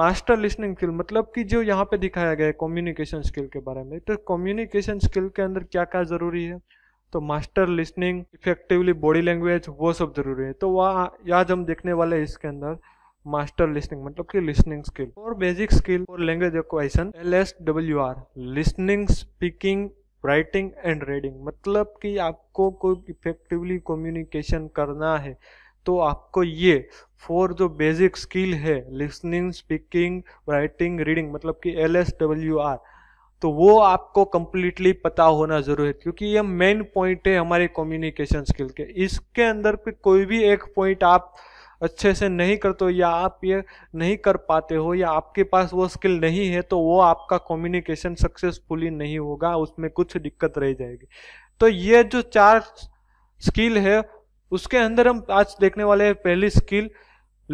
master listening skill मतलब कि जो यहाँ पे दिखाया गया है कम्युनिकेशन स्किल के बारे में तो कम्युनिकेशन स्किल के अंदर क्या क्या ज़रूरी है तो master listening effectively body language वो सब ज़रूरी है तो वह आज हम देखने वाले हैं इसके अंदर मास्टर लिसनिंग मतलब कि लिसनिंग स्किल और बेसिक स्किल और language acquisition L S W R listening speaking writing and reading मतलब कि आपको कोई इफेक्टिवली कम्युनिकेशन करना है तो आपको ये फोर जो बेसिक स्किल है लिसनिंग स्पीकिंग राइटिंग रीडिंग मतलब कि एल एस डब्ल्यू आर तो वो आपको कम्प्लीटली पता होना जरूरी है क्योंकि ये मेन पॉइंट है हमारे कम्युनिकेशन स्किल के इसके अंदर पे कोई भी एक पॉइंट आप अच्छे से नहीं करते हो या आप ये नहीं कर पाते हो या आपके पास वो स्किल नहीं है तो वो आपका कम्युनिकेशन सक्सेसफुली नहीं होगा उसमें कुछ दिक्कत रह जाएगी तो ये जो चार स्किल है उसके अंदर हम आज देखने वाले हैं पहली स्किल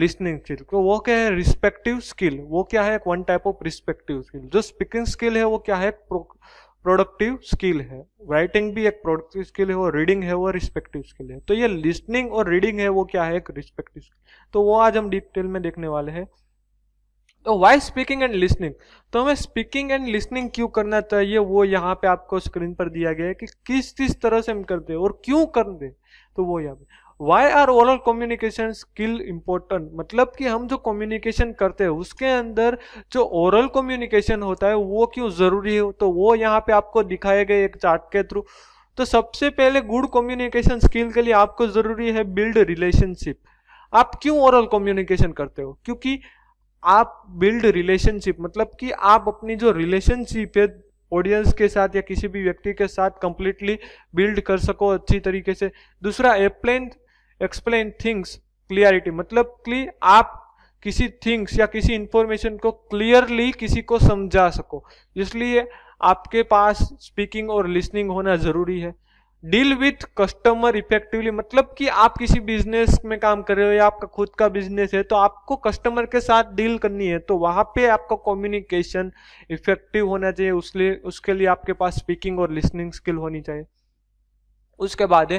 लिस्निंग स्किल तो वो क्या है रिस्पेक्टिव स्किल वो क्या है one type of respective skill जो स्पीकिंग स्किल है वो क्या है प्रोडक्टिव स्किल है राइटिंग भी एक प्रोडक्टिव स्किल है और रीडिंग है वो रिस्पेक्टिव स्किल है तो ये लिस्निंग और रीडिंग है वो क्या है एक रिस्पेक्टिव स्किल तो वो आज हम डिटेल में देखने वाले हैं तो वाई स्पीकिंग एंड लिसनिंग तो हमें स्पीकिंग एंड लिसनिंग क्यों करना चाहिए वो यहाँ पे आपको स्क्रीन पर दिया गया है कि किस किस तरह से हम करते हैं और क्यों करते हैं तो वो यहाँ पे why are oral communication skill important मतलब कि हम जो कम्युनिकेशन करते हैं उसके अंदर जो ओरल कम्युनिकेशन होता है वो क्यों ज़रूरी हो तो वो यहाँ पे आपको दिखाए गए एक चार्ट के थ्रू तो सबसे पहले गुड कम्युनिकेशन स्किल के लिए आपको ज़रूरी है बिल्ड रिलेशनशिप आप क्यों ओरल कम्युनिकेशन करते हो क्योंकि आप बिल्ड रिलेशनशिप मतलब कि आप अपनी जो रिलेशनशिप है ऑडियंस के साथ या किसी भी व्यक्ति के साथ कंप्लीटली बिल्ड कर सको अच्छी तरीके से दूसरा एप्लेन एक्सप्लेन थिंग्स क्लियरिटी मतलब कि आप किसी थिंग्स या किसी इंफॉर्मेशन को क्लियरली किसी को समझा सको इसलिए आपके पास स्पीकिंग और लिसनिंग होना ज़रूरी है डील विथ कस्टमर इफेक्टिवली मतलब कि आप किसी बिजनेस में काम कर रहे हो या आपका खुद का बिजनेस है तो आपको कस्टमर के साथ डील करनी है तो वहाँ पे आपका कम्युनिकेशन इफेक्टिव होना चाहिए उसलिए उसके लिए आपके पास स्पीकिंग और लिसनिंग स्किल होनी चाहिए उसके बाद है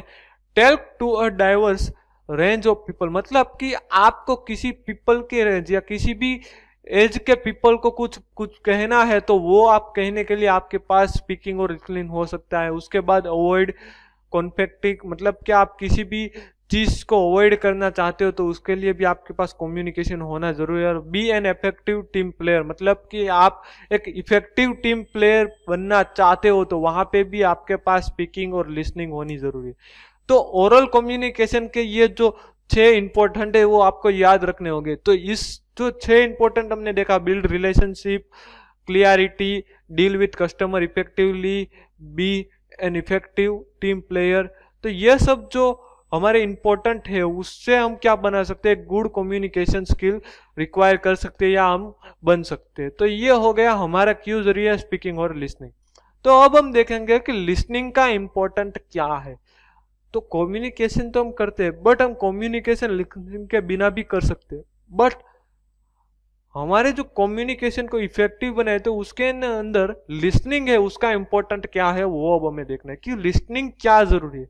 tell to a diverse range of people मतलब कि आपको किसी पीपल के रेंज या किसी भी एज के पीपल को कुछ कुछ कहना है तो वो आप कहने के लिए आपके पास स्पीकिंग और रिसलिंग हो सकता है उसके बाद अवॉइड कॉन्फेक्टिक मतलब कि आप किसी भी चीज़ को अवॉइड करना चाहते हो तो उसके लिए भी आपके पास कम्युनिकेशन होना जरूरी है और be an effective team player मतलब कि आप एक इफेक्टिव टीम प्लेयर बनना चाहते हो तो वहाँ पे भी आपके पास स्पीकिंग और लिसनिंग होनी जरूरी है तो ओरल कम्युनिकेशन के ये जो छह इंपॉर्टेंट है वो आपको याद रखने होंगे तो इस जो तो छह इंपॉर्टेंट हमने देखा build relationship clarity deal with customer effectively be an effective team player तो ये सब जो हमारे इम्पोर्टेंट है उससे हम क्या बना सकते हैं गुड कम्युनिकेशन स्किल रिक्वायर कर सकते हैं या हम बन सकते हैं तो ये हो गया हमारा क्यों जरिए स्पीकिंग और लिसनिंग तो अब हम देखेंगे कि लिसनिंग का इम्पोर्टेंट क्या है तो कम्युनिकेशन तो हम करते हैं बट हम कम्युनिकेशन लिखने के बिना भी कर सकते हैं बट हमारे जो कम्युनिकेशन को इफेक्टिव बनाए तो उसके अंदर लिसनिंग है उसका इंपॉर्टेंट क्या है वो अब हमें देखना है कि लिसनिंग क्या जरूरी है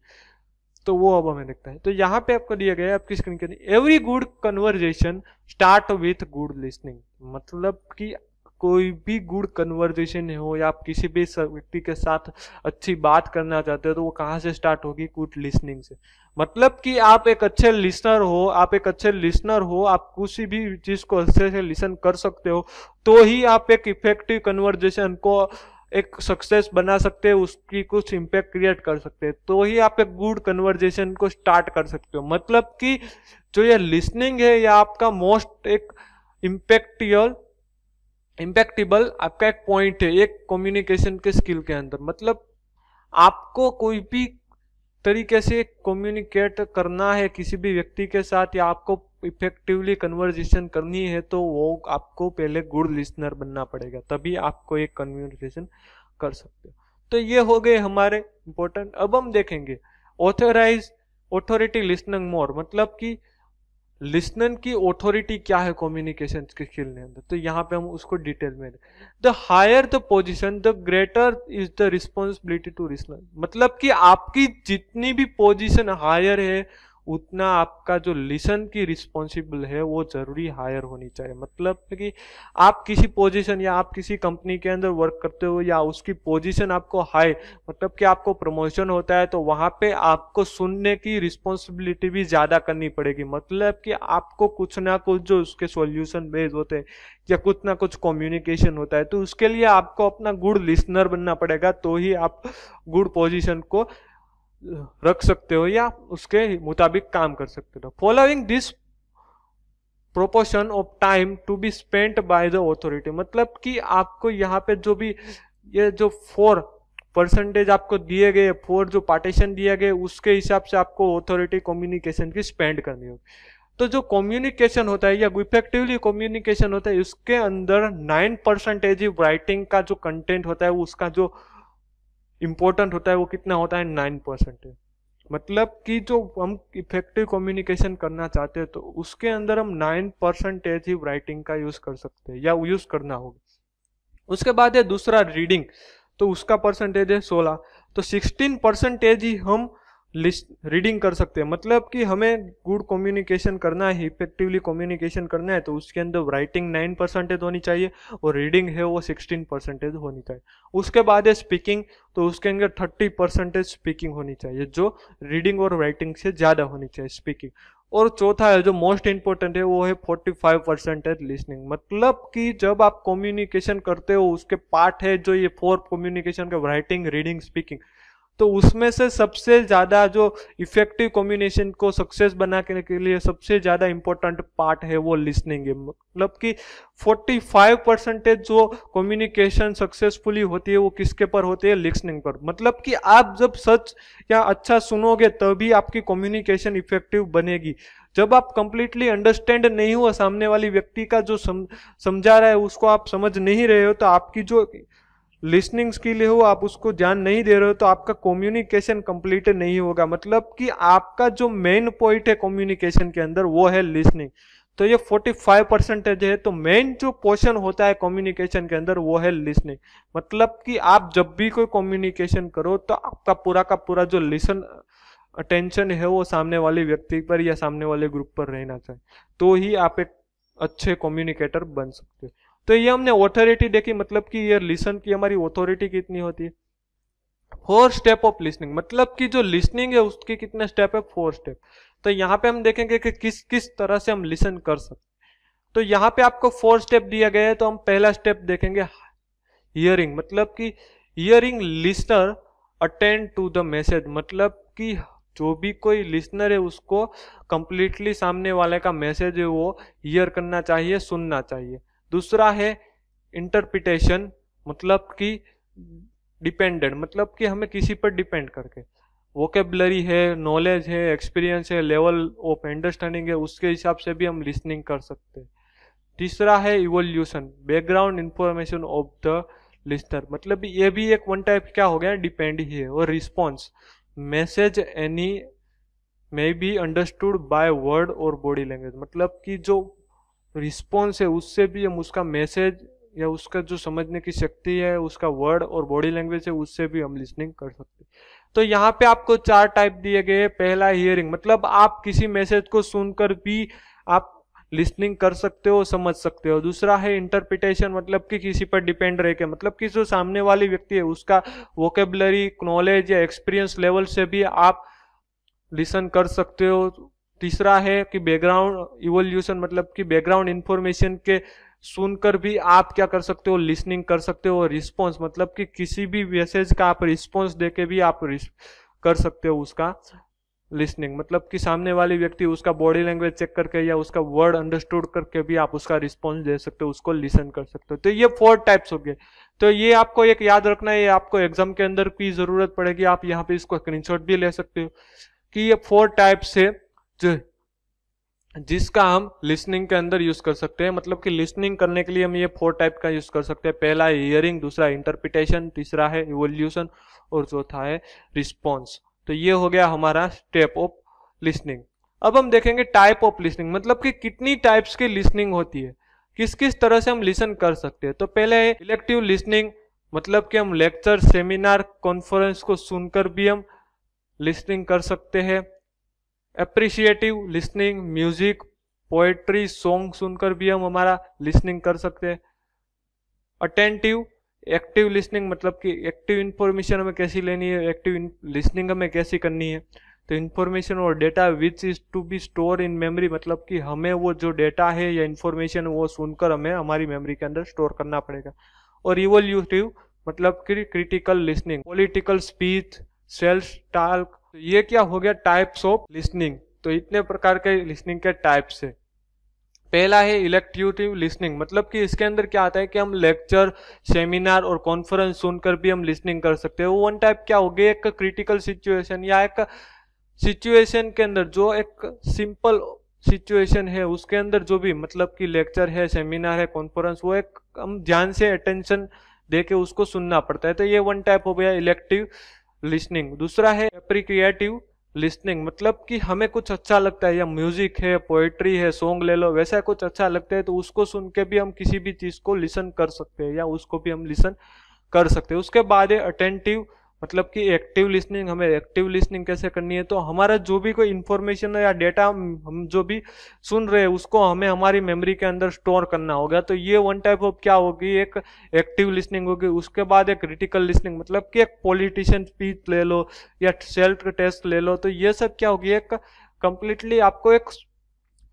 तो वो अब हमें देखना है तो यहाँ पे आपको दिया गया है आपकी स्क्रीन के every good conversation start with good listening मतलब कि कोई भी गुड कन्वर्जेशन हो या आप किसी भी व्यक्ति के साथ अच्छी बात करना चाहते हो तो वो कहाँ से स्टार्ट होगी गुड लिसनिंग से मतलब कि आप एक अच्छे लिसनर हो आप एक अच्छे लिसनर हो आप किसी भी चीज़ को अच्छे से लिसन कर सकते हो तो ही आप एक इफेक्टिव कन्वर्जेशन को एक सक्सेस बना सकते हैं उसकी कुछ इम्पैक्ट क्रिएट कर सकते हैं तो ही आप एक गुड कन्वर्जेशन को स्टार्ट कर सकते हो मतलब कि जो ये लिसनिंग है यह आपका मोस्ट एक इम्पैक्टियल इम्पैक्टेबल आपका एक पॉइंट है एक कम्युनिकेशन के स्किल के अंदर मतलब आपको कोई भी तरीके से कम्युनिकेट करना है किसी भी व्यक्ति के साथ या आपको इफेक्टिवली कन्वर्जेशन करनी है तो वो आपको पहले गुड लिसनर बनना पड़ेगा तभी आपको एक कम्युनिकेशन कर सकते हो तो ये हो गए हमारे इम्पोर्टेंट अब हम देखेंगे ऑथोराइज ऑथोरिटी लिसनिंग मोर मतलब कि लिसनर की ऑथोरिटी क्या है कम्युनिकेशन के स्किल के अंदर तो यहाँ पे हम उसको डिटेल में the higher the position the greater is the responsibility to listener मतलब कि आपकी जितनी भी पोजिशन हायर है उतना आपका जो लिसन की रिस्पॉन्सिबल है वो ज़रूरी हायर होनी चाहिए मतलब कि आप किसी पोजीशन या आप किसी कंपनी के अंदर वर्क करते हो या उसकी पोजीशन आपको हाई मतलब कि आपको प्रमोशन होता है तो वहाँ पे आपको सुनने की रिस्पॉन्सिबिलिटी भी ज़्यादा करनी पड़ेगी मतलब कि आपको कुछ ना कुछ जो उसके सोल्यूशन बेस्ड होते हैं या कुछ ना कुछ कम्युनिकेशन होता है तो उसके लिए आपको अपना गुड लिसनर बनना पड़ेगा तो ही आप गुड पोजिशन को रख सकते हो या उसके मुताबिक काम कर सकते हो following this proportion of time to be spent by the authority मतलब कि आपको यहाँ पे जो भी ये जो फोर परसेंटेज आपको दिए गए फोर जो पार्टीशन दिए गए उसके हिसाब से आपको ऑथोरिटी कम्युनिकेशन की स्पेंड करनी होगी तो जो कम्युनिकेशन होता है या इफेक्टिवली कम्युनिकेशन होता है उसके अंदर नाइन परसेंटेज राइटिंग का जो कंटेंट होता है उसका जो इम्पोर्टेंट होता है वो कितना होता है नाइन परसेंट मतलब कि जो हम इफेक्टिव कम्युनिकेशन करना चाहते हैं तो उसके अंदर हम नाइन परसेंटेज ही राइटिंग का यूज़ कर सकते हैं या यूज़ करना होगा उसके बाद है दूसरा रीडिंग तो उसका परसेंटेज है सोलह तो सिक्सटीन परसेंटेज ही हम लिस्ट रीडिंग कर सकते हैं मतलब कि हमें गुड कम्युनिकेशन करना है इफेक्टिवली कम्युनिकेशन करना है तो उसके अंदर राइटिंग नाइन परसेंटेज होनी चाहिए और रीडिंग है वो सिक्सटीन परसेंटेज होनी चाहिए उसके बाद है स्पीकिंग तो उसके अंदर थर्टी परसेंटेज स्पीकिंग होनी चाहिए जो रीडिंग और राइटिंग से ज़्यादा होनी चाहिए स्पीकिंग और चौथा है जो मोस्ट इम्पोर्टेंट है वो है फोर्टी फाइव परसेंटेज लिसनिंग मतलब कि जब आप कम्युनिकेशन करते हो उसके पार्ट है जो ये फोर कम्युनिकेशन के राइटिंग रीडिंग स्पीकिंग तो उसमें से सबसे ज़्यादा जो इफेक्टिव कम्युनिकेशन को सक्सेस बना के लिए सबसे ज़्यादा इम्पोर्टेंट पार्ट है वो लिसनिंग है मतलब कि 45 परसेंटेज जो कम्युनिकेशन सक्सेसफुली होती है वो किसके पर होती है लिसनिंग पर मतलब कि आप जब सच या अच्छा सुनोगे तभी आपकी कम्युनिकेशन इफेक्टिव बनेगी जब आप कंप्लीटली अंडरस्टैंड नहीं हुआ सामने वाली व्यक्ति का जो सम, समझा रहा है उसको आप समझ नहीं रहे हो तो आपकी जो लिसनिंग स्किल हो आप उसको ध्यान नहीं दे रहे हो तो आपका कम्युनिकेशन कंप्लीट नहीं होगा मतलब कि आपका जो मेन पॉइंट है कम्युनिकेशन के अंदर वो है लिसनिंग तो ये 45 परसेंटेज है तो मेन जो पोर्शन होता है कम्युनिकेशन के अंदर वो है लिसनिंग मतलब कि आप जब भी कोई कम्युनिकेशन करो तो आपका पूरा का पूरा जो लिसन अटेंशन है वो सामने वाले व्यक्ति पर या सामने वाले ग्रुप पर रहना चाहिए तो ही आप एक अच्छे कम्युनिकेटर बन सकते हो तो ये हमने ऑथोरिटी देखी मतलब कि ये लिसन की हमारी ऑथोरिटी कितनी होती है फोर स्टेप ऑफ लिसनिंग मतलब कि जो लिसनिंग है उसके कितने स्टेप है फोर स्टेप तो यहाँ पे हम देखेंगे कि किस किस तरह से हम लिसन कर सकते तो यहाँ पे आपको फोर स्टेप दिया गया है तो हम पहला स्टेप देखेंगे हियरिंग मतलब कि hearing listener attend to the message मतलब कि जो भी कोई लिसनर है उसको कंप्लीटली सामने वाले का मैसेज है वो हियर करना चाहिए सुनना चाहिए दूसरा है इंटरप्रिटेशन मतलब कि डिपेंडेंट मतलब कि हमें किसी पर डिपेंड करके वोकेबलरी है नॉलेज है एक्सपीरियंस है लेवल ऑफ अंडरस्टैंडिंग है उसके हिसाब से भी हम लिसनिंग कर सकते हैं तीसरा है evolution background information of the listener मतलब ये भी एक वन टाइप क्या हो गया डिपेंड ही है और response message any may be understood by word और बॉडी लैंग्वेज मतलब कि जो रिस्पॉन्स है उससे भी हम उसका मैसेज या उसका जो समझने की शक्ति है उसका वर्ड और बॉडी लैंग्वेज है उससे भी हम लिसनिंग कर सकते तो यहाँ पे आपको चार टाइप दिए गए पहला हियरिंग मतलब आप किसी मैसेज को सुनकर भी आप लिसनिंग कर सकते हो समझ सकते हो दूसरा है इंटरप्रिटेशन मतलब कि किसी पर डिपेंड रह के मतलब कि जो सामने वाली व्यक्ति है उसका वोकेबलरी नॉलेज या एक्सपीरियंस लेवल से भी आप लिसन कर सकते हो तीसरा है कि बैकग्राउंड इवोल्यूशन मतलब कि बैकग्राउंड इन्फॉर्मेशन के सुनकर भी आप क्या कर सकते हो लिसनिंग कर सकते हो रिस्पॉन्स मतलब कि किसी भी मैसेज का आप रिस्पॉन्स दे के भी आप कर सकते हो उसका लिसनिंग मतलब कि सामने वाले व्यक्ति उसका बॉडी लैंग्वेज चेक करके या उसका वर्ड अंडरस्टूड करके भी आप उसका रिस्पॉन्स दे सकते हो उसको लिसन कर सकते हो तो ये फोर टाइप्स हो गए तो ये आपको एक याद रखना है आपको एग्जाम के अंदर की जरूरत पड़ेगी आप यहाँ पे इसको स्क्रीनशॉट भी ले सकते हो कि ये फोर टाइप्स है जिसका हम लिसनिंग के अंदर यूज कर सकते हैं मतलब कि लिसनिंग करने के लिए हम ये फोर टाइप का यूज कर सकते हैं पहला है हियरिंग दूसरा इंटरप्रिटेशन तीसरा है इवोल्यूशन और चौथा है रिस्पॉन्स तो ये हो गया हमारा स्टेप ऑफ लिसनिंग अब हम देखेंगे टाइप ऑफ लिसनिंग मतलब कि कितनी टाइप्स की लिसनिंग होती है किस किस तरह से हम लिसन कर सकते हैं तो पहले है इलेक्टिव लिसनिंग मतलब कि हम लेक्चर सेमिनार कॉन्फ्रेंस को सुनकर भी हम लिसनिंग कर सकते हैं appreciative listening music poetry song सुनकर भी हम हमारा लिसनिंग कर सकते हैं अटेंटिव एक्टिव लिसनिंग मतलब कि एक्टिव इन्फॉर्मेशन हमें कैसी लेनी है एक्टिव लिसनिंग हमें कैसी करनी है तो इन्फॉर्मेशन और data which is to be store in memory मतलब कि हमें वो जो डेटा है या इन्फॉर्मेशन वो सुनकर हमें हमारी मेमोरी के अंदर स्टोर करना पड़ेगा और इवोल्यूटिव मतलब कि critical listening political speech self talk तो ये क्या हो गया टाइप्स ऑफ लिसनिंग तो इतने प्रकार के लिसनिंग के टाइप्स है पहला है इलेक्टिव लिसनिंग मतलब कि इसके अंदर क्या आता है कि हम लेक्चर सेमिनार और कॉन्फ्रेंस सुनकर भी हम लिसनिंग कर सकते हैं वो वन टाइप क्या हो गया एक क्रिटिकल सिचुएशन या एक सिचुएशन के अंदर जो एक सिंपल सिचुएशन है उसके अंदर जो भी मतलब कि लेक्चर है सेमिनार है कॉन्फ्रेंस वो एक हम ध्यान से अटेंशन दे उसको सुनना पड़ता है तो ये वन टाइप हो गया इलेक्टिव लिसनिंग दूसरा है एप्रिक्रिएटिव लिसनिंग मतलब कि हमें कुछ अच्छा लगता है या म्यूजिक है पोएट्री है सॉन्ग ले लो वैसा कुछ अच्छा लगता है तो उसको सुन के भी हम किसी भी चीज़ को लिसन कर सकते हैं या उसको भी हम लिसन कर सकते हैं उसके बाद है अटेंटिव मतलब कि एक्टिव लिसनिंग हमें एक्टिव लिसनिंग कैसे करनी है तो हमारा जो भी कोई इन्फॉर्मेशन या डेटा हम जो भी सुन रहे हैं उसको हमें हमारी मेमोरी के अंदर स्टोर करना होगा तो ये वन टाइप ऑफ क्या होगी एक एक्टिव लिसनिंग होगी उसके बाद एक क्रिटिकल लिसनिंग मतलब कि एक पॉलिटिशियन स्पीच ले लो या सेल्फ टेस्ट ले लो तो ये सब क्या होगी एक कंप्लीटली आपको एक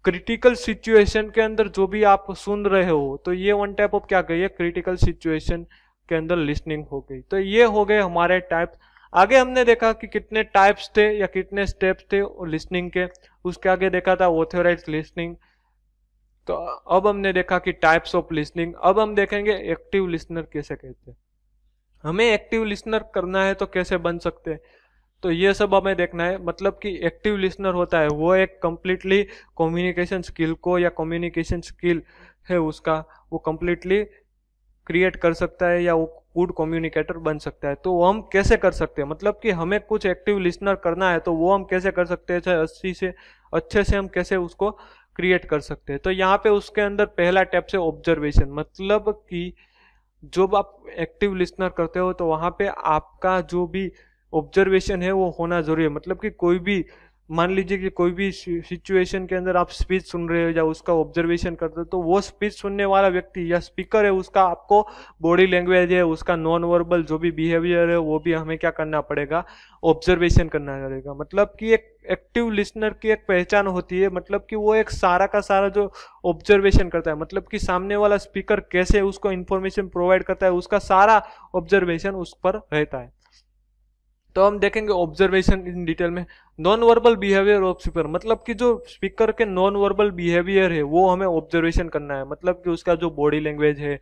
क्रिटिकल सिचुएशन के अंदर जो भी आप सुन रहे हो तो ये वन टाइप ऑफ क्या कहिए क्रिटिकल सिचुएशन के अंदर लिस्निंग हो गई तो ये हो गए हमारे टाइप्स आगे हमने देखा कि कितने टाइप्स थे या कितने स्टेप्स थे लिस्निंग के उसके आगे देखा था ऑथोराइज लिस्निंग तो अब हमने देखा कि टाइप्स ऑफ लिस्निंग अब हम देखेंगे एक्टिव लिस्नर कैसे कहते हैं हमें एक्टिव लिस्नर करना है तो कैसे बन सकते हैं तो ये सब हमें देखना है मतलब कि एक्टिव लिस्नर होता है वो एक कम्प्लीटली कम्युनिकेशन स्किल को या कम्युनिकेशन स्किल है उसका वो कम्प्लीटली क्रिएट कर सकता है या वो गुड कम्युनिकेटर बन सकता है तो वो हम कैसे कर सकते हैं मतलब कि हमें कुछ एक्टिव लिसनर करना है तो वो हम कैसे कर सकते हैं अच्छी से अच्छे से हम कैसे उसको क्रिएट कर सकते हैं तो यहाँ पे उसके अंदर पहला टैप से ऑब्जर्वेशन मतलब कि जब आप एक्टिव लिसनर करते हो तो वहाँ पे आपका जो भी ऑब्जर्वेशन है वो होना जरूरी है मतलब कि कोई भी मान लीजिए कि कोई भी सिचुएशन के अंदर आप स्पीच सुन रहे हो या उसका ऑब्जर्वेशन करते हो तो वो स्पीच सुनने वाला व्यक्ति या स्पीकर है उसका आपको बॉडी लैंग्वेज है उसका नॉन वर्बल जो भी बिहेवियर है वो भी हमें क्या करना पड़ेगा ऑब्जर्वेशन करना पड़ेगा मतलब कि एक एक्टिव लिसनर की एक पहचान होती है मतलब कि वो एक सारा का सारा जो ऑब्जर्वेशन करता है मतलब कि सामने वाला स्पीकर कैसे उसको इन्फॉर्मेशन प्रोवाइड करता है उसका सारा ऑब्जर्वेशन उस पर रहता है तो हम देखेंगे ऑब्जर्वेशन इन डिटेल में non verbal behaviour of speaker मतलब कि जो स्पीकर के नॉन वर्बल बिहेवियर है वो हमें ऑब्जर्वेशन करना है मतलब कि उसका जो बॉडी लैंग्वेज है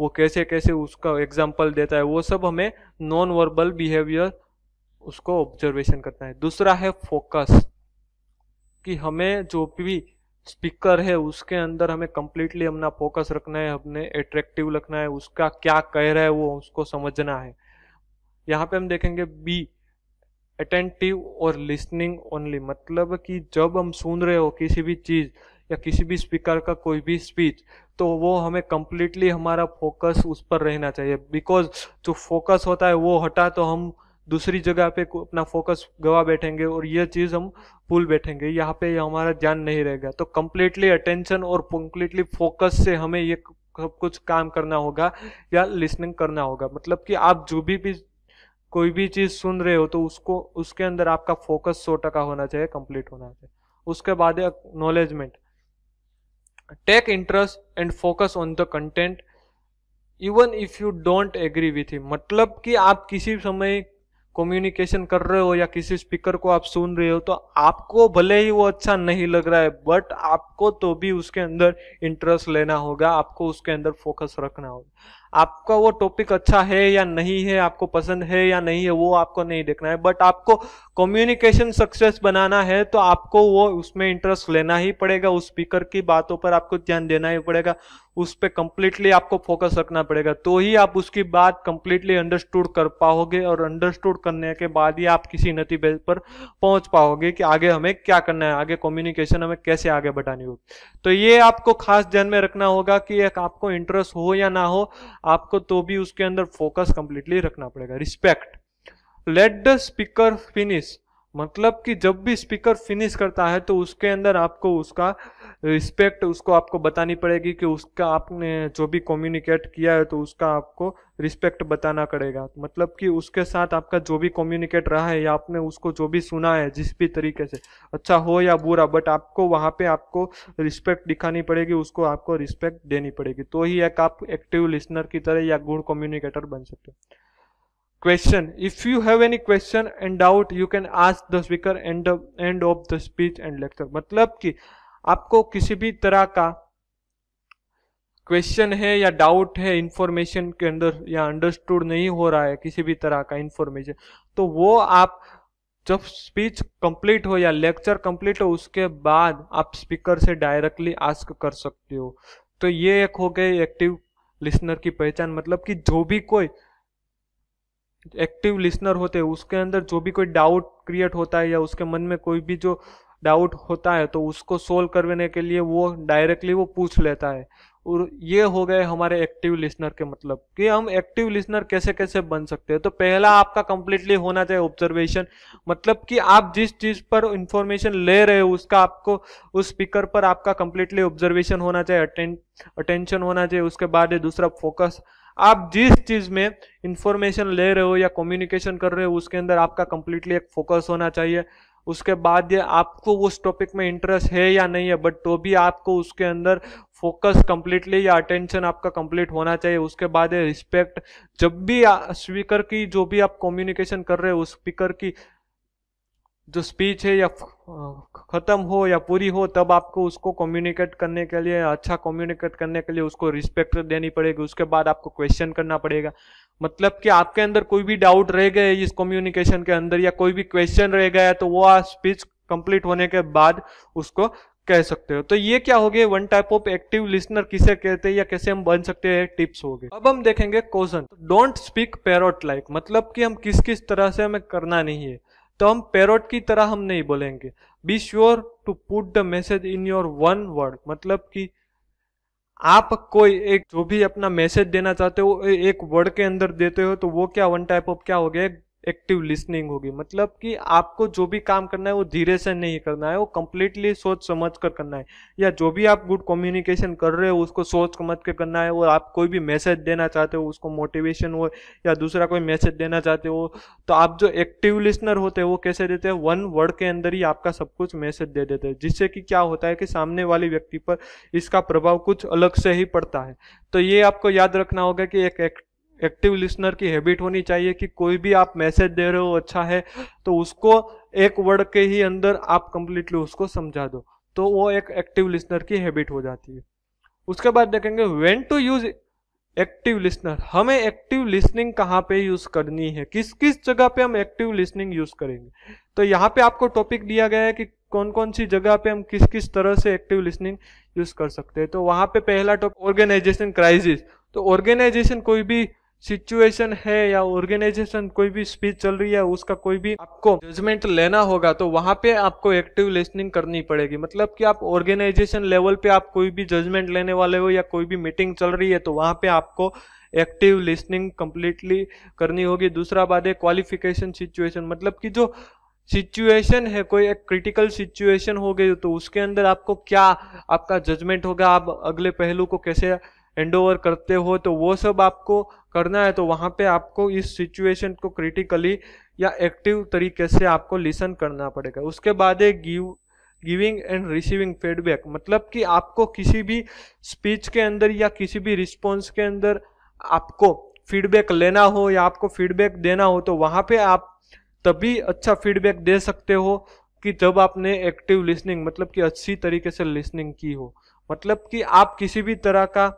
वो कैसे कैसे उसका एग्जाम्पल देता है वो सब हमें नॉन वर्बल बिहेवियर उसको ऑब्जर्वेशन करना है दूसरा है फोकस कि हमें जो भी स्पीकर है उसके अंदर हमें कम्प्लीटली अपना फोकस रखना है अपने एट्रैक्टिव रखना है उसका क्या कह रहा है वो उसको समझना है यहाँ पे हम देखेंगे बी अटेंटिव और लिसनिंग ओनली मतलब कि जब हम सुन रहे हो किसी भी चीज़ या किसी भी स्पीकर का कोई भी स्पीच तो वो हमें कम्प्लीटली हमारा फोकस उस पर रहना चाहिए बिकॉज जो फोकस होता है वो हटा तो हम दूसरी जगह पे अपना फोकस गवा बैठेंगे और ये चीज़ हम भूल बैठेंगे यहाँ पे हमारा ध्यान नहीं रहेगा तो कम्प्लीटली अटेंशन और कम्प्लीटली फोकस से हमें ये सब कुछ काम करना होगा या लिसनिंग करना होगा मतलब कि आप जो भी भी कोई भी चीज़ सुन रहे हो तो उसको उसके अंदर आपका फोकस सौ टका होना चाहिए कंप्लीट होना चाहिए उसके बाद acknowledgement take interest and focus on the content even if you don't agree with him मतलब कि आप किसी समय कम्युनिकेशन कर रहे हो या किसी स्पीकर को आप सुन रहे हो तो आपको भले ही वो अच्छा नहीं लग रहा है बट आपको तो भी उसके अंदर इंटरेस्ट लेना होगा आपको उसके अंदर फोकस रखना होगा आपका वो टॉपिक अच्छा है या नहीं है आपको पसंद है या नहीं है वो आपको नहीं देखना है बट आपको कम्युनिकेशन सक्सेस बनाना है तो आपको वो उसमें इंटरेस्ट लेना ही पड़ेगा उस स्पीकर की बातों पर आपको ध्यान देना ही पड़ेगा उस पर कंप्लीटली आपको फोकस रखना पड़ेगा तो ही आप उसकी बात कंप्लीटली अंडरस्टूड कर पाओगे और अंडरस्टूड करने के बाद ही आप किसी नतीजे पर पहुंच पाओगे कि आगे हमें क्या करना है आगे कम्युनिकेशन हमें कैसे आगे बढ़ानी होगी तो ये आपको खास ध्यान में रखना होगा कि आपको इंटरेस्ट हो या ना हो आपको तो भी उसके अंदर फोकस कंप्लीटली रखना पड़ेगा respect let the speaker finish मतलब कि जब भी स्पीकर फिनिश करता है तो उसके अंदर आपको उसका रिस्पेक्ट उसको आपको बतानी पड़ेगी कि उसका आपने जो भी कम्युनिकेट किया है तो उसका आपको रिस्पेक्ट बताना पड़ेगा मतलब कि उसके साथ आपका जो भी कम्युनिकेट रहा है या आपने उसको जो भी सुना है जिस भी तरीके से अच्छा हो या बुरा बट आपको वहाँ पे आपको रिस्पेक्ट दिखानी पड़ेगी उसको आपको रिस्पेक्ट देनी पड़ेगी तो ही एक आप एक्टिव लिसनर की तरह या गुड कम्युनिकेटर बन सकते हो question if you have any question and doubt you can ask the speaker and end of the speech and lecture मतलब कि आपको किसी भी तरह का क्वेश्चन है या डाउट है इंफॉर्मेशन के अंदर या अंडरस्टूड नहीं हो रहा है किसी भी तरह का इंफॉर्मेशन तो वो आप जब स्पीच कंप्लीट हो या लेक्चर कंप्लीट हो उसके बाद आप स्पीकर से डायरेक्टली आस्क कर सकते हो तो ये एक हो गई एक्टिव लिसनर की पहचान मतलब कि जो भी कोई एक्टिव लिसनर होते हैं उसके अंदर जो भी कोई डाउट क्रिएट होता है या उसके मन में कोई भी जो डाउट होता है तो उसको सोल्व करने के लिए वो डायरेक्टली वो पूछ लेता है और ये हो गए हमारे एक्टिव लिसनर के मतलब कि हम एक्टिव लिसनर कैसे कैसे बन सकते हैं तो पहला आपका कंप्लीटली होना चाहिए ऑब्जर्वेशन मतलब कि आप जिस चीज़ पर इंफॉर्मेशन ले रहे हो उसका आपको उस स्पीकर पर आपका कंप्लीटली ऑब्जर्वेशन होना चाहिए अटें, अटेंशन होना चाहिए उसके बाद दूसरा फोकस आप जिस चीज़ में इंफॉर्मेशन ले रहे हो या कम्युनिकेशन कर रहे हो उसके अंदर आपका कंप्लीटली एक फोकस होना चाहिए उसके बाद ये आपको उस टॉपिक में इंटरेस्ट है या नहीं है बट तो भी आपको उसके अंदर फोकस कम्प्लीटली या अटेंशन आपका कंप्लीट होना चाहिए उसके बाद ये रिस्पेक्ट जब भी स्पीकर की जो भी आप कम्युनिकेशन कर रहे हो स्पीकर की जो स्पीच है या ख़त्म हो या पूरी हो तब आपको उसको कम्युनिकेट करने के लिए अच्छा कम्युनिकेट करने के लिए उसको रिस्पेक्ट देनी पड़ेगी उसके बाद आपको क्वेश्चन करना पड़ेगा मतलब कि आपके अंदर कोई भी डाउट रह गए इस कम्युनिकेशन के अंदर या कोई भी क्वेश्चन रह गया तो वो स्पीच कंप्लीट होने के बाद उसको कह सकते हो तो ये क्या हो गया one type of active listener किसे कहते हैं या कैसे हम बन सकते हैं टिप्स हो गए अब हम देखेंगे question don't speak parrot like मतलब कि हम किस किस तरह से हमें करना नहीं है तो हम पेरोट की तरह हम नहीं बोलेंगे be sure to put the message in your one word मतलब कि आप कोई एक जो भी अपना मैसेज देना चाहते हो एक वर्ड के अंदर देते हो तो वो क्या वन टाइप ऑफ क्या हो गया एक्टिव लिसनिंग होगी मतलब कि आपको जो भी काम करना है वो धीरे से नहीं करना है वो कम्प्लीटली सोच समझ कर करना है या जो भी आप गुड कम्युनिकेशन कर रहे हो उसको सोच समझ कर करना है और आप कोई भी मैसेज देना चाहते हो उसको मोटिवेशन हो या दूसरा कोई मैसेज देना चाहते हो तो आप जो एक्टिव लिसनर होते हैं वो कैसे देते हैं वन वर्ड के अंदर ही आपका सब कुछ मैसेज दे देते हैं जिससे कि क्या होता है कि सामने वाले व्यक्ति पर इसका प्रभाव कुछ अलग से ही पड़ता है तो ये आपको याद रखना होगा कि एक, एक एक्टिव लिसनर की हैबिट होनी चाहिए कि कोई भी आप मैसेज दे रहे हो अच्छा है तो उसको एक वर्ड के ही अंदर आप कंप्लीटली उसको समझा दो तो वो एक एक्टिव लिसनर की हैबिट हो जाती है उसके बाद देखेंगे when to use active listener हमें एक्टिव लिसनिंग कहाँ पे यूज करनी है किस किस जगह पे हम एक्टिव लिसनिंग यूज करेंगे तो यहाँ पे आपको टॉपिक दिया गया है कि कौन कौन सी जगह पे हम किस किस तरह से एक्टिव लिसनिंग यूज कर सकते हैं तो वहाँ पे पहला टॉपिक ऑर्गेनाइजेशन क्राइसिस तो ऑर्गेनाइजेशन कोई भी सिचुएशन है या ऑर्गेनाइजेशन कोई भी स्पीच चल रही है उसका कोई भी आपको जजमेंट लेना होगा तो वहां पे आपको एक्टिव लिसनिंग करनी पड़ेगी मतलब कि आप ऑर्गेनाइजेशन लेवल पे आप कोई भी जजमेंट लेने वाले हो या कोई भी मीटिंग चल रही है तो वहां पे आपको एक्टिव लिसनिंग कंप्लीटली करनी होगी दूसरा बात है क्वालिफिकेशन सिचुएशन मतलब कि जो सिचुएशन है कोई एक क्रिटिकल सिचुएशन हो गई तो उसके अंदर आपको क्या आपका जजमेंट होगा आप अगले पहलू को कैसे हैंड करते हो तो वो सब आपको करना है तो वहाँ पे आपको इस सिचुएशन को क्रिटिकली या एक्टिव तरीके से आपको लिसन करना पड़ेगा उसके बाद है give giving and receiving feedback मतलब कि आपको किसी भी स्पीच के अंदर या किसी भी रिस्पॉन्स के अंदर आपको फीडबैक लेना हो या आपको फीडबैक देना हो तो वहाँ पे आप तभी अच्छा फीडबैक दे सकते हो कि जब आपने एक्टिव लिसनिंग मतलब कि अच्छी तरीके से लिसनिंग की हो मतलब कि आप किसी भी तरह का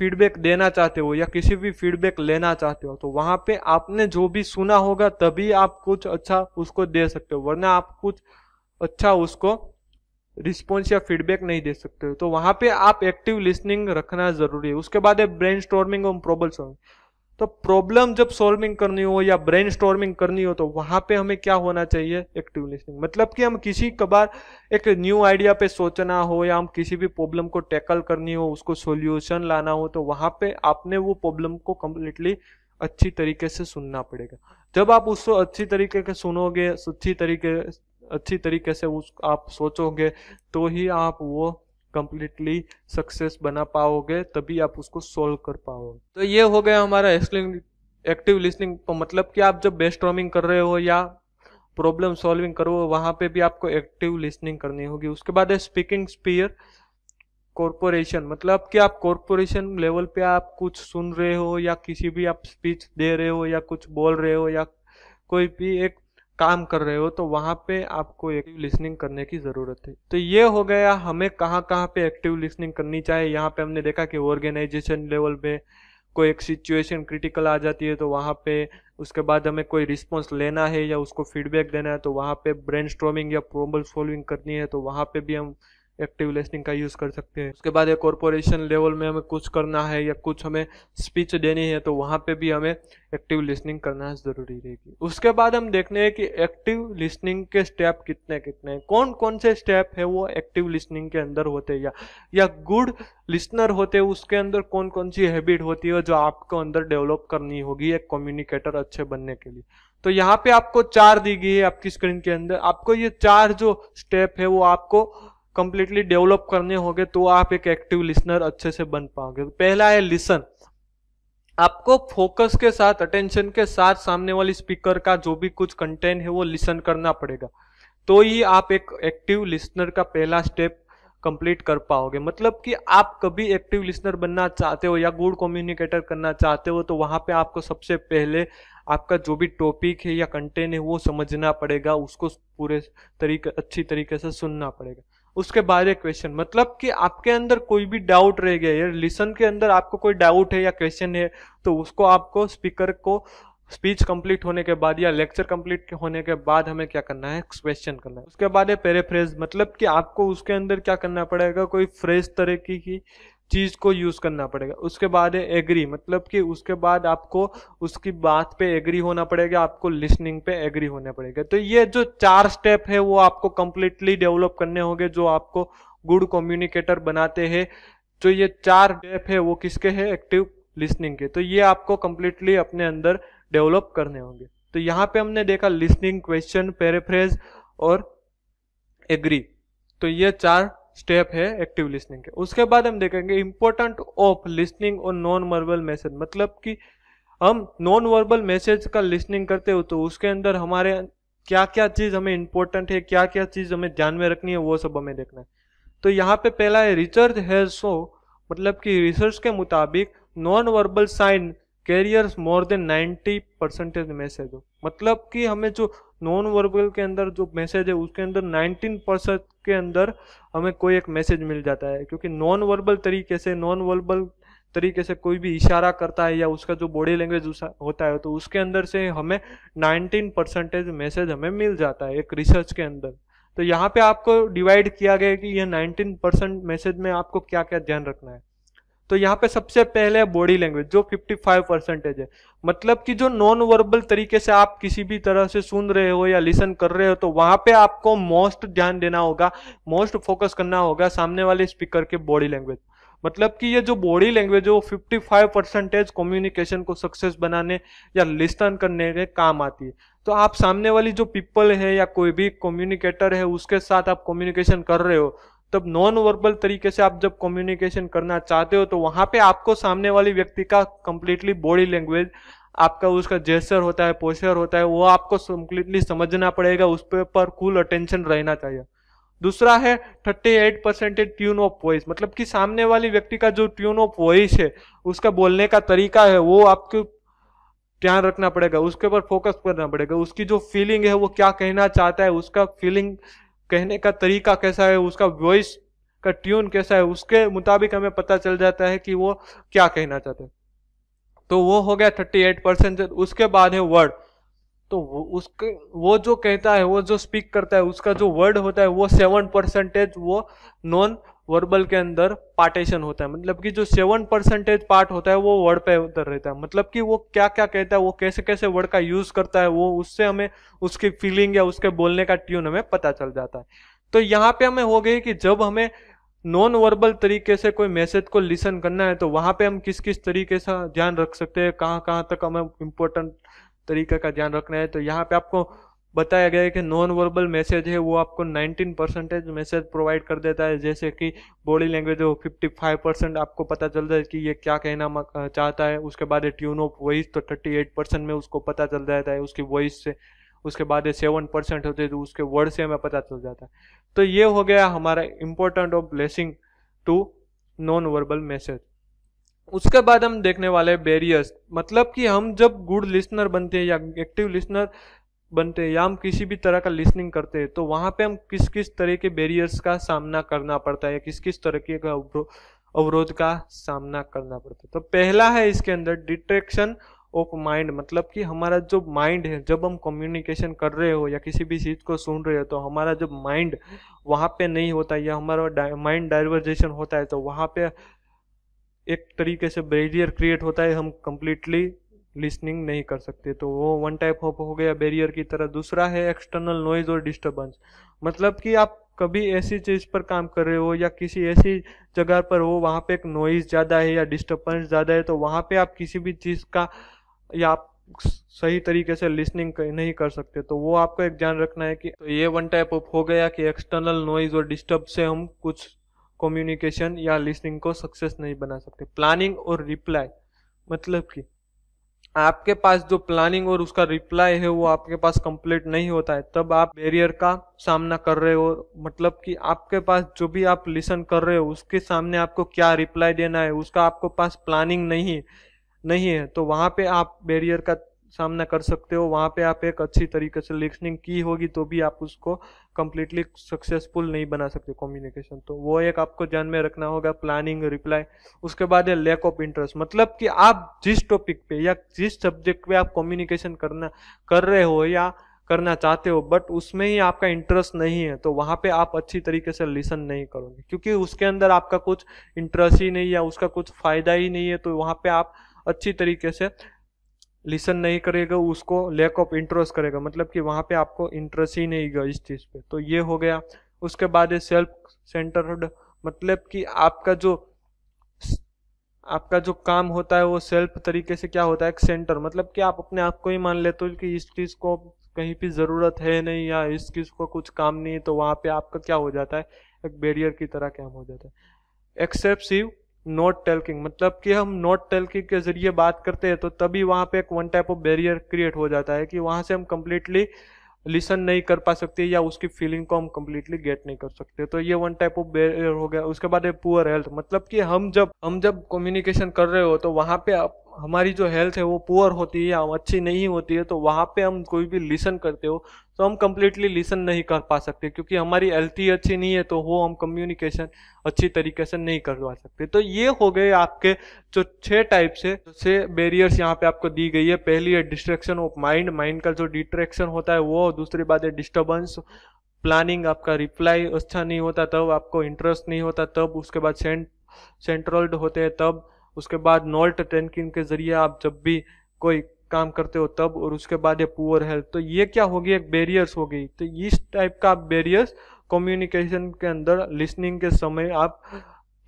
फीडबैक देना चाहते हो या किसी भी फीडबैक लेना चाहते हो तो वहां पे आपने जो भी सुना होगा तभी आप कुछ अच्छा उसको दे सकते हो वरना आप कुछ अच्छा उसको रिस्पॉन्स या फीडबैक नहीं दे सकते हो तो वहां पे आप एक्टिव लिसनिंग रखना जरूरी है उसके बाद है ब्रेन स्टोर्मिंग और प्रॉबल सॉल्विंग तो प्रॉब्लम जब सॉल्विंग करनी हो या ब्रेन स्टॉर्मिंग करनी हो तो वहाँ पे हमें क्या होना चाहिए एक्टिव लिसनिंग मतलब कि हम किसी कबार एक न्यू आइडिया पे सोचना हो या हम किसी भी प्रॉब्लम को टैकल करनी हो उसको सोल्यूशन लाना हो तो वहाँ पे आपने वो प्रॉब्लम को कम्प्लीटली अच्छी तरीके से सुनना पड़ेगा जब आप उसको अच्छी तरीके से सुनोगे अच्छी तरीके अच्छी तरीके से उस आप सोचोगे तो ही आप वो कंप्लीटली सक्सेस बना पाओगे तभी आप उसको सोल्व कर पाओगे तो ये हो गया हमारा एक्टिव लिसनिंग तो मतलब कि आप जब बेस्ट रॉमिंग कर रहे हो या प्रॉब्लम सॉल्विंग करो वहाँ पे भी आपको एक्टिव लिसनिंग करनी होगी उसके बाद है स्पीकिंग स्पीयर कॉरपोरेशन मतलब कि आप कॉरपोरेशन लेवल पे आप कुछ सुन रहे हो या किसी भी आप स्पीच दे रहे हो या कुछ बोल रहे हो या कोई भी एक काम कर रहे हो तो वहाँ पे आपको एक्टिव लिसनिंग करने की ज़रूरत है तो ये हो गया हमें कहाँ कहाँ पे एक्टिव लिसनिंग करनी चाहिए यहाँ पे हमने देखा कि ऑर्गेनाइजेशन लेवल पे कोई एक सिचुएशन क्रिटिकल आ जाती है तो वहाँ पे उसके बाद हमें कोई रिस्पॉन्स लेना है या उसको फीडबैक देना है तो वहाँ पे ब्रेन या प्रॉब्लम सॉल्विंग करनी है तो वहाँ पे भी हम एक्टिव लिसनिंग का यूज़ कर सकते हैं उसके बाद एक कॉरपोरेशन लेवल में हमें कुछ करना है या कुछ हमें स्पीच देनी है तो वहाँ पे भी हमें एक्टिव लिसनिंग करना ज़रूरी रहेगी उसके बाद हम देखने हैं कि एक्टिव लिसनिंग के स्टेप कितने कितने हैं कौन कौन से स्टेप है वो एक्टिव लिसनिंग के अंदर होते हैं या, या गुड लिसनर होते हैं उसके अंदर कौन कौन सी हैबिट होती है जो आपको अंदर डेवलप करनी होगी एक कम्युनिकेटर अच्छे बनने के लिए तो यहाँ पे आपको चार दी गई है आपकी स्क्रीन के अंदर आपको ये चार जो स्टेप है वो आपको कंप्लीटली डेवलप करने होंगे तो आप एक एक्टिव लिसनर अच्छे से बन पाओगे पहला है लिसन आपको फोकस के साथ अटेंशन के साथ सामने वाली स्पीकर का जो भी कुछ कंटेंट है वो लिसन करना पड़ेगा तो ही आप एक एक्टिव लिसनर का पहला स्टेप कंप्लीट कर पाओगे मतलब कि आप कभी एक्टिव लिसनर बनना चाहते हो या गुड कम्युनिकेटर करना चाहते हो तो वहां पे आपको सबसे पहले आपका जो भी टॉपिक है या कंटेंट है वो समझना पड़ेगा उसको पूरे तरीके अच्छी तरीके से सुनना पड़ेगा उसके बारे क्वेश्चन मतलब कि आपके अंदर कोई भी डाउट रह गया या लिसन के अंदर आपको कोई डाउट है या क्वेश्चन है तो उसको आपको स्पीकर को स्पीच कंप्लीट होने के बाद या लेक्चर कंप्लीट होने के बाद हमें क्या करना है क्वेश्चन करना है उसके बाद है पेरेफ्रेज मतलब कि आपको उसके अंदर क्या करना पड़ेगा कोई फ्रेज तरह की चीज़ को यूज़ करना पड़ेगा उसके बाद है एग्री मतलब कि उसके बाद आपको उसकी बात पे एग्री होना पड़ेगा आपको लिसनिंग पे एग्री होना पड़ेगा तो ये जो चार स्टेप है वो आपको कम्प्लीटली डेवलप करने होंगे जो आपको गुड कम्युनिकेटर बनाते हैं जो तो ये चार स्टेप है वो किसके है एक्टिव लिसनिंग के तो ये आपको कम्प्लीटली अपने अंदर डेवलप करने होंगे तो यहाँ पे हमने देखा लिसनिंग क्वेश्चन पेरेफ्रेज और एग्री तो ये चार स्टेप है एक्टिव लिसनिंग के उसके बाद हम देखेंगे इंपॉर्टेंट ऑफ लिसनिंग और नॉन वर्बल मैसेज मतलब कि हम नॉन वर्बल मैसेज का लिसनिंग करते हो तो उसके अंदर हमारे क्या क्या चीज़ हमें इंपॉर्टेंट है क्या क्या चीज़ हमें ध्यान में रखनी है वो सब हमें देखना है तो यहाँ पे पहला है रिसर्च है सो मतलब कि रिसर्च के मुताबिक non verbal sign carriers more than 90 percentage message हो मतलब कि हमें जो नॉन वर्बल के अंदर जो मैसेज है उसके अंदर 19 परसेंट के अंदर हमें कोई एक मैसेज मिल जाता है क्योंकि नॉन वर्बल तरीके से नॉन वर्बल तरीके से कोई भी इशारा करता है या उसका जो बॉडी लैंग्वेज होता है तो उसके अंदर से हमें नाइनटीन परसेंटेज मैसेज हमें मिल जाता है एक रिसर्च के अंदर तो यहाँ पे आपको डिवाइड किया गया कि यह नाइनटीन परसेंट मैसेज में आपको क्या क्या ध्यान रखना है तो यहाँ पे सबसे पहले है बॉडी लैंग्वेज जो 55 परसेंटेज है मतलब कि जो नॉन वर्बल तरीके से आप किसी भी तरह से सुन रहे हो या लिसन कर रहे हो तो वहाँ पे आपको मोस्ट ध्यान देना होगा मोस्ट फोकस करना होगा सामने वाले स्पीकर के बॉडी लैंग्वेज मतलब कि ये जो बॉडी लैंग्वेज है वो फाइव परसेंटेज कम्युनिकेशन को सक्सेस बनाने या लिसन करने के काम आती है तो आप सामने वाली जो पीपल है या कोई भी कम्युनिकेटर है उसके साथ आप कम्युनिकेशन कर रहे हो तब नॉन वर्बल तरीके से आप जब कम्युनिकेशन करना चाहते हो तो वहां पे आपको सामने वाली व्यक्ति का कंप्लीटली बॉडी लैंग्वेज आपका उसका जेस्टर होता है पोस्टर होता है वो आपको कम्प्लीटली समझना पड़ेगा उस पर कूल अटेंशन रहना चाहिए दूसरा है 38 परसेंटेज ट्यून ऑफ वॉइस मतलब कि सामने वाली व्यक्ति का जो ट्यून ऑफ वॉइस है उसका बोलने का तरीका है वो आपको ध्यान रखना पड़ेगा उसके ऊपर फोकस करना पड़ेगा उसकी जो फीलिंग है वो क्या कहना चाहता है उसका फीलिंग कहने का तरीका कैसा है उसका वॉइस का ट्यून कैसा है उसके मुताबिक हमें पता चल जाता है कि वो क्या कहना चाहते हैं तो वो हो गया थर्टी एट परसेंट उसके बाद है वर्ड तो वो उसके वो जो कहता है वो जो स्पीक करता है उसका जो वर्ड होता है वो सेवन परसेंटेज वो नॉन वर्बल के अंदर पार्टेशन होता है मतलब कि जो सेवन परसेंटेज पार्ट होता है वो वर्ड पे उतर रहता है मतलब कि वो क्या क्या कहता है वो कैसे कैसे वर्ड का यूज करता है वो उससे हमें उसकी फीलिंग या उसके बोलने का ट्यून हमें पता चल जाता है तो यहाँ पे हमें हो गई कि जब हमें नॉन वर्बल तरीके से कोई मैसेज को लिसन करना है तो वहाँ पे हम किस किस तरीके से ध्यान रख सकते हैं कहाँ कहाँ तक हमें इम्पोर्टेंट तरीके का ध्यान रखना है तो यहाँ पे आपको बताया गया है कि नॉन वर्बल मैसेज है वो आपको 19 परसेंटेज मैसेज प्रोवाइड कर देता है जैसे कि बॉडी लैंग्वेज हो 55 परसेंट आपको पता चल जाए है कि ये क्या कहना चाहता है उसके बाद ट्यून ऑफ वॉइस तो 38 परसेंट में उसको पता चल जाता है उसकी वॉइस से उसके बाद सेवन परसेंट होते तो उसके वर्ड से हमें पता चल जाता है तो ये हो गया हमारा important of blessing to non verbal message उसके बाद हम देखने वाले हैं बेरियर्स मतलब कि हम जब गुड लिसनर बनते हैं या एक्टिव लिसनर बनते हैं या हम किसी भी तरह का लिसनिंग करते हैं तो वहाँ पे हम किस किस तरह के बैरियर्स का सामना करना पड़ता है किस किस तरह के अवरोध का सामना करना पड़ता है तो पहला है इसके अंदर डिट्रेक्शन ऑफ माइंड मतलब कि हमारा जो माइंड है जब हम कम्युनिकेशन कर रहे हो या किसी भी चीज़ को सुन रहे हो तो हमारा जो माइंड वहाँ पे नहीं होता या हमारा माइंड डाइवर्जेशन होता है तो वहाँ पे एक तरीके से बैरियर क्रिएट होता है हम कम्प्लीटली लिसनिंग नहीं कर सकते तो वो वन टाइप ऑफ हो गया बैरियर की तरह दूसरा है एक्सटर्नल नॉइज और डिस्टर्बेंस मतलब कि आप कभी ऐसी चीज़ पर काम कर रहे हो या किसी ऐसी जगह पर हो वहाँ पे एक नॉइज़ ज़्यादा है या डिस्टर्बेंस ज़्यादा है तो वहाँ पे आप किसी भी चीज़ का या आप सही तरीके से लिसनिंग नहीं कर सकते तो वो आपको एक ध्यान रखना है कि तो ये वन टाइप ऑफ हो गया कि एक्सटर्नल नॉइज़ और डिस्टर्ब से हम कुछ कम्युनिकेशन या लिसनिंग को सक्सेस नहीं बना सकते प्लानिंग और रिप्लाई मतलब कि आपके पास जो प्लानिंग और उसका रिप्लाई है वो आपके पास कंप्लीट नहीं होता है तब आप बैरियर का सामना कर रहे हो मतलब कि आपके पास जो भी आप लिसन कर रहे हो उसके सामने आपको क्या रिप्लाई देना है उसका आपको पास प्लानिंग नहीं नहीं है तो वहाँ पे आप बैरियर का सामना कर सकते हो वहाँ पे आप एक अच्छी तरीके से लिसनिंग की होगी तो भी आप उसको कम्प्लीटली सक्सेसफुल नहीं बना सकते कम्युनिकेशन तो वो एक आपको ध्यान में रखना होगा प्लानिंग रिप्लाई उसके बाद है लैक ऑफ इंटरेस्ट मतलब कि आप जिस टॉपिक पे या जिस सब्जेक्ट पे आप कम्युनिकेशन करना कर रहे हो या करना चाहते हो बट उसमें ही आपका इंटरेस्ट नहीं है तो वहाँ पे आप अच्छी तरीके से लिसन नहीं करोगे क्योंकि उसके अंदर आपका कुछ इंटरेस्ट ही नहीं है उसका कुछ फ़ायदा ही नहीं है तो वहाँ पे आप अच्छी तरीके से लिसन नहीं करेगा उसको लैक ऑफ इंटरेस्ट करेगा मतलब कि वहाँ पे आपको इंटरेस्ट ही नहीं गया इस चीज़ पे तो ये हो गया उसके बाद ये सेल्फ सेंटर्ड मतलब कि आपका जो आपका जो काम होता है वो सेल्फ तरीके से क्या होता है एक सेंटर मतलब कि आप अपने आप को ही मान लेते हो कि इस चीज़ को कहीं भी ज़रूरत है नहीं या इस चीज़ को कुछ काम नहीं है तो वहाँ पर आपका क्या हो जाता है एक बैरियर की तरह काम हो जाता है एक्सेप्सिव नॉट टेल्किंग मतलब कि हम नॉट टेल्किंग के जरिए बात करते हैं तो तभी वहाँ पे एक one type of barrier create हो जाता है कि वहाँ से हम कम्प्लीटली लिसन नहीं कर पा सकते या उसकी फीलिंग को हम कम्प्लीटली गेट नहीं कर सकते तो ये वन टाइप ऑफ बैरियर हो गया उसके बाद है पुअर हेल्थ मतलब कि हम जब हम जब कम्युनिकेशन कर रहे हो तो वहाँ पे आप हमारी जो हेल्थ है वो पुअर होती है हम अच्छी नहीं होती है तो वहाँ पे हम कोई भी लिसन करते हो तो हम कम्प्लीटली लिसन नहीं कर पा सकते क्योंकि हमारी हेल्थ ही अच्छी नहीं है तो वो हम कम्युनिकेशन अच्छी तरीके से नहीं करवा सकते तो ये हो गए आपके जो छः टाइप से से बैरियर्स यहाँ पे आपको दी गई है पहली है डिस्ट्रैक्शन ऑफ माइंड माइंड का जो डिट्रेक्शन होता है वो दूसरी बात है डिस्टर्बेंस प्लानिंग आपका रिप्लाई अच्छा नहीं होता तब आपको इंटरेस्ट नहीं होता तब उसके बाद सेंट सेंट्रल्ड होते हैं तब उसके बाद नोल्ट टेनकिन के ज़रिए आप जब भी कोई काम करते हो तब और उसके बाद ये पुअर हेल्थ तो ये क्या होगी एक बेरियर्स हो गई तो इस टाइप का आप बेरियर्स कम्युनिकेशन के अंदर लिसनिंग के समय आप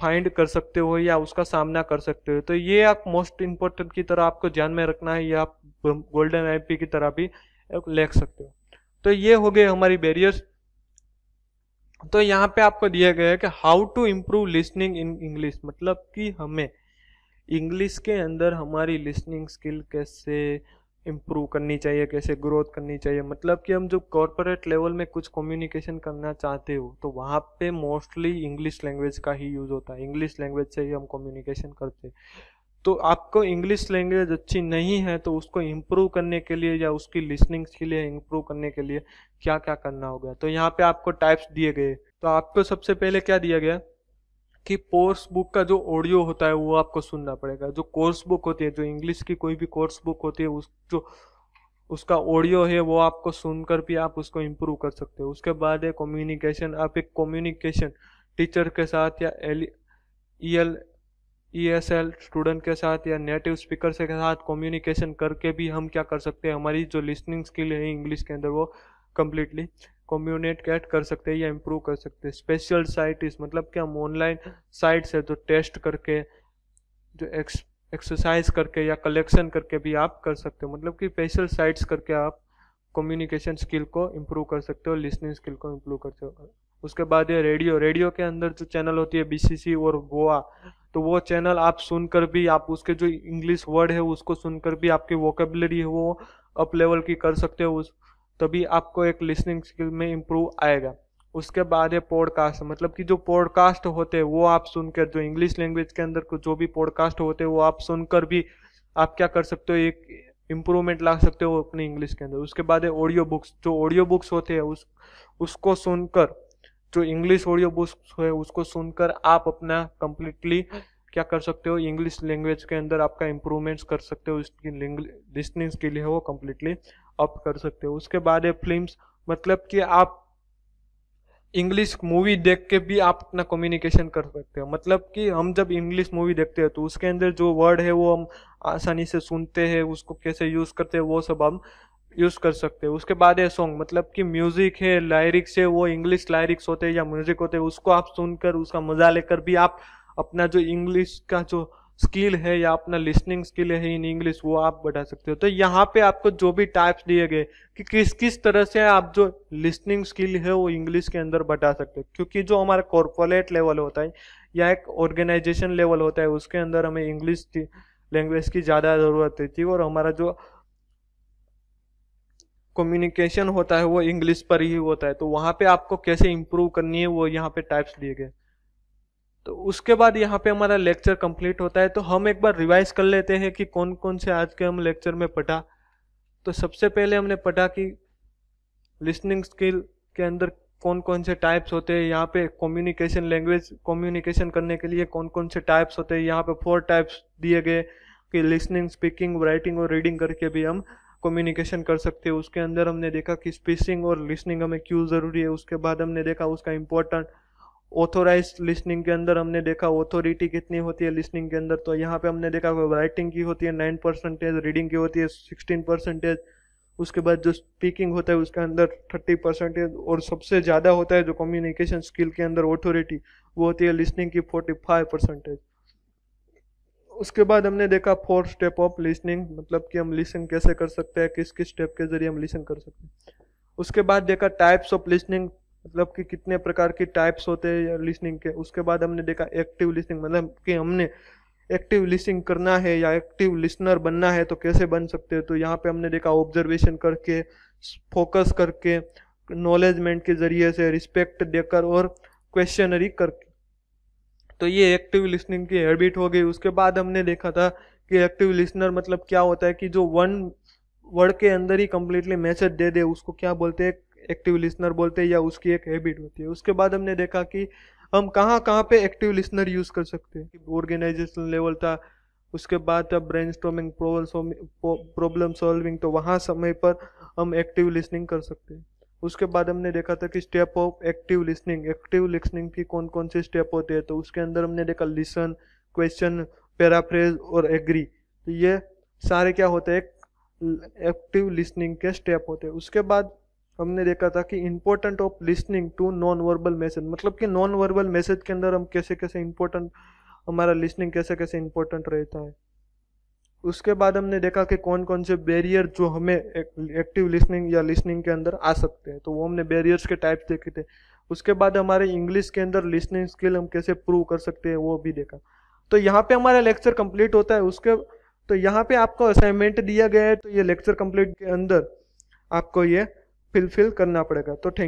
फाइंड कर सकते हो या उसका सामना कर सकते हो तो ये आप मोस्ट इम्पोर्टेंट की तरह आपको ध्यान में रखना है या आप गोल्डन आईपी की तरह भी लिख सकते हो तो ये हो गए हमारी बेरियर्स तो यहाँ पे आपको दिया गया है कि how to improve listening in English मतलब कि हमें इंग्लिश के अंदर हमारी लिसनिंग स्किल कैसे इम्प्रूव करनी चाहिए कैसे ग्रोथ करनी चाहिए मतलब कि हम जो कॉरपोरेट लेवल में कुछ कम्युनिकेशन करना चाहते हो तो वहाँ पे मोस्टली इंग्लिश लैंग्वेज का ही यूज़ होता है इंग्लिश लैंग्वेज से ही हम कम्युनिकेशन करते तो आपको इंग्लिश लैंग्वेज अच्छी नहीं है तो उसको इम्प्रूव करने के लिए या उसकी लिसनिंग के लिए इम्प्रूव करने के लिए क्या क्या करना होगा तो यहाँ पे आपको टाइप्स दिए गए तो आपको सबसे पहले क्या दिया गया कि कोर्स बुक का जो ऑडियो होता है वो आपको सुनना पड़ेगा जो कोर्स बुक होती है जो इंग्लिश की कोई भी कोर्स बुक होती है उस जो उसका ऑडियो है वो आपको सुनकर भी आप उसको इम्प्रूव कर सकते हो उसके बाद है कम्युनिकेशन आप एक कम्युनिकेशन टीचर के साथ या L E L E S L student के साथ या नेटिव स्पीकर के साथ कम्युनिकेशन करके भी हम क्या कर सकते हैं हमारी जो लिसनिंग स्किल है इंग्लिश के अंदर वो कम्प्लीटली कम्युनिकेट कर सकते हैं या इम्प्रूव कर सकते हैं स्पेशल साइट इस मतलब कि हम ऑनलाइन साइट्स है तो टेस्ट करके जो एक्स एक्सरसाइज करके या कलेक्शन करके भी आप कर सकते हो मतलब कि स्पेशल साइट्स करके आप कम्युनिकेशन स्किल को इम्प्रूव कर सकते हो लिसनिंग स्किल को इम्प्रूव कर सकते हो उसके बाद ये रेडियो रेडियो के अंदर जो चैनल होती है बीसीसी और गोवा तो वो चैनल आप सुनकर भी आप उसके जो इंग्लिश वर्ड है उसको सुनकर भी आपकी वोकेबलरी है वो अप लेवल की कर सकते हो उस तभी आपको एक लिसनिंग स्किल में इम्प्रूव आएगा उसके बाद है पॉडकास्ट मतलब कि जो पॉडकास्ट होते हैं वो आप सुनकर जो इंग्लिश लैंग्वेज के अंदर को जो भी पॉडकास्ट होते हैं वो आप सुनकर भी आप क्या कर सकते हो एक इम्प्रूवमेंट ला सकते हो अपनी इंग्लिश के अंदर उसके बाद है ऑडियो बुक्स जो ऑडियो बुक्स होते हैं उस उसको सुनकर जो इंग्लिश ऑडियो बुक्स है उसको सुनकर आप अपना कम्प्लीटली क्या कर सकते हो इंग्लिश लैंग्वेज के अंदर आपका इम्प्रूवमेंट्स कर सकते हो उसकी लिसनिंग के लिए वो कम्प्लीटली अप कर सकते हो उसके बाद है फिल्म्स मतलब कि आप इंग्लिश मूवी देख के भी आप अपना कम्युनिकेशन कर सकते हो मतलब कि हम जब इंग्लिश मूवी देखते हैं तो उसके अंदर जो वर्ड है वो हम आसानी से सुनते हैं उसको कैसे यूज़ करते हैं वो सब हम यूज़ कर सकते हैं उसके बाद है सॉन्ग मतलब कि म्यूज़िक है लायरिक्स है वो इंग्लिश लायरिक्स होते हैं या म्यूज़िक होते हैं उसको आप सुनकर उसका मज़ा लेकर भी आप अपना जो इंग्लिश का जो स्किल है या अपना लिसनिंग स्किल है इन इंग्लिश वो आप बढ़ा सकते हो तो यहाँ पे आपको जो भी टाइप्स दिए गए कि किस किस तरह से आप जो लिसनिंग स्किल है वो इंग्लिश के अंदर बढ़ा सकते हो क्योंकि जो हमारा कॉरपोरेट लेवल होता है या एक ऑर्गेनाइजेशन लेवल होता है उसके अंदर हमें इंग्लिश लैंग्वेज की ज़्यादा ज़रूरत रहती है और हमारा जो कम्युनिकेशन होता है वो इंग्लिश पर ही होता है तो वहाँ पे आपको कैसे इम्प्रूव करनी है वो यहाँ पे टाइप्स दिए गए तो उसके बाद यहाँ पे हमारा लेक्चर कंप्लीट होता है तो हम एक बार रिवाइज कर लेते हैं कि कौन कौन से आज के हम लेक्चर में पढ़ा तो सबसे पहले हमने पढ़ा कि लिसनिंग स्किल के अंदर कौन कौन से टाइप्स होते हैं यहाँ पे कम्युनिकेशन लैंग्वेज कम्युनिकेशन करने के लिए कौन कौन से टाइप्स होते हैं यहाँ पे फोर टाइप्स दिए गए कि लिसनिंग स्पीकिंग राइटिंग और रीडिंग करके भी हम कम्युनिकेशन कर सकते हैं उसके अंदर हमने देखा कि स्पीसिंग और लिसनिंग हमें क्यों ज़रूरी है उसके बाद हमने देखा उसका इम्पोर्टेंट ऑथोराइज लिसनिंग के अंदर हमने देखा ऑथोरिटी कितनी होती है लिसनिंग के अंदर तो यहाँ पे हमने देखा राइटिंग की होती है नाइन परसेंटेज रीडिंग की होती है सिक्सटीन परसेंटेज उसके बाद जो स्पीकिंग होता है उसके अंदर थर्टी परसेंटेज और सबसे ज़्यादा होता है जो कम्युनिकेशन स्किल के अंदर ऑथोरिटी वो होती है लिसनिंग की फोर्टी फाइव परसेंटेज उसके बाद हमने देखा फोर स्टेप ऑफ लिसनिंग मतलब कि हम लिसन कैसे कर सकते हैं किस किस स्टेप के जरिए हम लिसन कर सकते हैं उसके बाद देखा टाइप्स ऑफ लिसनिंग मतलब कि कितने प्रकार के टाइप्स होते हैं लिसनिंग के उसके बाद हमने देखा एक्टिव लिसनिंग मतलब कि हमने एक्टिव लिसनिंग करना है या एक्टिव लिसनर बनना है तो कैसे बन सकते हैं तो यहाँ पे हमने देखा ऑब्जर्वेशन करके फोकस करके नॉलेजमेंट के ज़रिए से रिस्पेक्ट देकर और क्वेश्चनरी करके तो ये एक्टिव लिसनिंग की हैबिट हो गई उसके बाद हमने देखा था कि एक्टिव लिसनर मतलब क्या होता है कि जो वन वर्ड के अंदर ही कम्प्लीटली मैसेज दे दे उसको क्या बोलते हैं एक्टिव लिसनर बोलते हैं या उसकी एक हैबिट होती है उसके बाद हमने देखा कि हम कहाँ कहाँ पे एक्टिव लिसनर यूज़ कर सकते हैं ऑर्गेनाइजेशन लेवल था उसके बाद था ब्रेन स्टोमिंग प्रॉब्लम सॉल्विंग तो वहाँ समय पर हम एक्टिव लिसनिंग कर सकते हैं उसके बाद हमने देखा था कि step of active listening active listening की कौन कौन से स्टेप होते हैं तो उसके अंदर हमने देखा लिसन क्वेश्चन पैराफ्रेज और एग्री तो ये सारे क्या होते हैं एक्टिव लिसनिंग के स्टेप होते हैं उसके बाद हमने देखा था कि important of listening to non verbal message मतलब कि नॉन वर्बल मैसेज के अंदर हम कैसे कैसे इम्पोर्टेंट हमारा लिसनिंग कैसे कैसे इम्पोर्टेंट रहता है उसके बाद हमने देखा कि कौन कौन से बैरियर जो हमें एक्टिव लिसनिंग या लिसनिंग के अंदर आ सकते हैं तो वो हमने बैरियर्स के टाइप्स देखे थे उसके बाद हमारे इंग्लिश के अंदर लिसनिंग स्किल हम कैसे प्रूव कर सकते हैं वो भी देखा तो यहाँ पे हमारा लेक्चर कंप्लीट होता है उसके तो यहाँ पे आपको असाइनमेंट दिया गया है तो ये लेक्चर कंप्लीट के अंदर आपको ये फिलफिल करना पड़ेगा तो थैंक